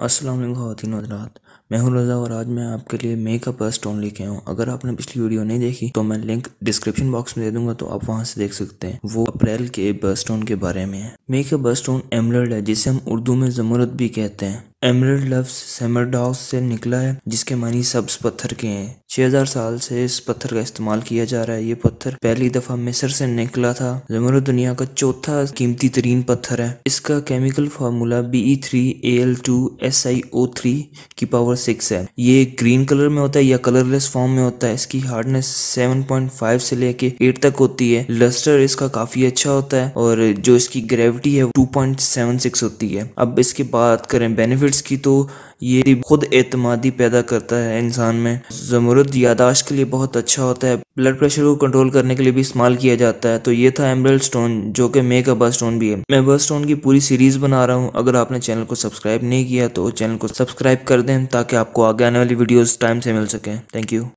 अस्सलाम वालेकुम हजरात मैं हूं रज़ा और आज मैं आपके लिए मेकअप पर स्टोन लेके हूं। अगर आपने पिछली वीडियो नहीं देखी तो मैं लिंक डिस्क्रिप्शन बॉक्स में दे दूंगा तो आप वहां से देख सकते हैं वो अप्रैल के बर्स्टोन के बारे में है मेकअप बर्स्टोन एमरल्ड है जिसे हम उर्दू में जमूरत भी कहते हैं एमरल्ड लफ्स सेमरडॉस से निकला है जिसके मानी सब्ज पत्थर के हैं 6000 साल से इस पत्थर का इस्तेमाल किया जा रहा है ये पत्थर पहली दफा मिस्र से निकला था जमर दुनिया का चौथा कीमती तरीन पत्थर है इसका chemical formula B three A L two S I O three की पावर सिक्स है ये ग्रीन कलर में होता है या कलरलेस फॉर्म में होता है इसकी हार्डनेस सेवन पॉइंट फाइव से लेके एट तक होती है लस्टर इसका काफी अच्छा होता है और जो इसकी ग्रेविटी है टू पॉइंट सेवन सिक्स होती है अब इसके बात करें बेनिफिट की तो ये खुद एतमादी पैदा करता है इंसान में जमरुद यादाश्त के लिए बहुत अच्छा होता है ब्लड प्रेशर को कंट्रोल करने के लिए भी इस्तेमाल किया जाता है तो ये था एमरल स्टोन जो कि मे का बस स्टोन भी है मैं बस स्टोन की पूरी सीरीज बना रहा हूँ अगर आपने चैनल को सब्सक्राइब नहीं किया तो चैनल को सब्सक्राइब कर दें ताकि आपको आगे आने वाली वीडियोज़ टाइम से मिल सके थैंक यू